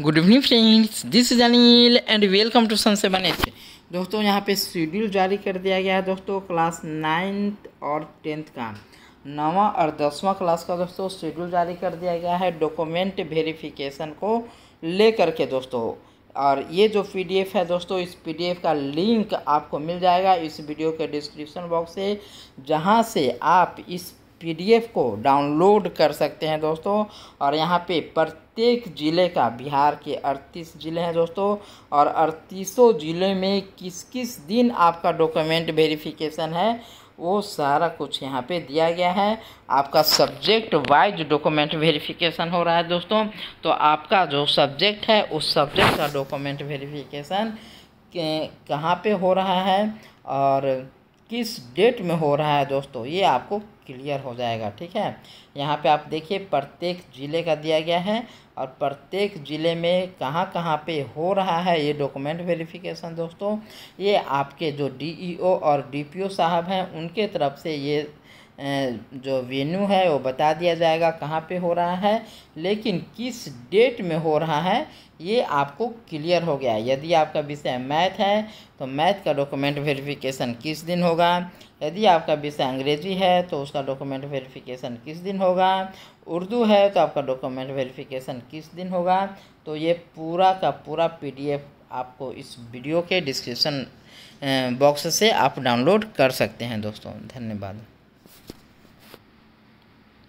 good evening friends this is Anil and welcome to sun seven H दोस्तों यहाँ पे schedule जारी कर दिया गया है दोस्तों क्लास नाइन्थ और टेंथ का नवा और दसवां क्लास का दोस्तों शेड्यूल जारी कर दिया गया है डॉक्यूमेंट वेरिफिकेशन को ले करके दोस्तों और ये जो पीडीएफ है दोस्तों इस पीडीएफ का लिंक आपको मिल जाएगा इस वीडियो के डिस्क्रिप्शन बॉक्स से जहाँ से आप इस पीडीएफ को डाउनलोड कर सकते हैं दोस्तों और यहाँ पे प्रत्येक ज़िले का बिहार के अड़तीस ज़िले हैं दोस्तों और अड़तीसों ज़िले में किस किस दिन आपका डॉक्यूमेंट वेरिफिकेशन है वो सारा कुछ यहाँ पे दिया गया है आपका सब्जेक्ट वाइज डॉक्यूमेंट वेरिफिकेशन हो रहा है दोस्तों तो आपका जो सब्जेक्ट है उस सब्जेक्ट का डॉक्यूमेंट वेरिफिकेशन कहाँ पे हो रहा है और किस डेट में हो रहा है दोस्तों ये आपको क्लियर हो जाएगा ठीक है यहाँ पे आप देखिए प्रत्येक ज़िले का दिया गया है और प्रत्येक ज़िले में कहाँ कहाँ पे हो रहा है ये डॉक्यूमेंट वेरिफिकेशन दोस्तों ये आपके जो डीईओ और डीपीओ साहब हैं उनके तरफ से ये जो वेन्यू है वो बता दिया जाएगा कहाँ पे हो रहा है लेकिन किस डेट में हो रहा है ये आपको क्लियर हो गया यदि आपका विषय मैथ है तो मैथ का डॉक्यूमेंट वेरिफिकेशन किस दिन होगा यदि आपका विषय अंग्रेजी है तो उसका डॉक्यूमेंट वेरिफिकेशन किस दिन होगा उर्दू है तो आपका डॉक्यूमेंट वेरिफिकेशन किस दिन होगा तो ये पूरा का पूरा पी आपको इस वीडियो के डिस्क्रिप्सन बॉक्स से आप डाउनलोड कर सकते हैं दोस्तों धन्यवाद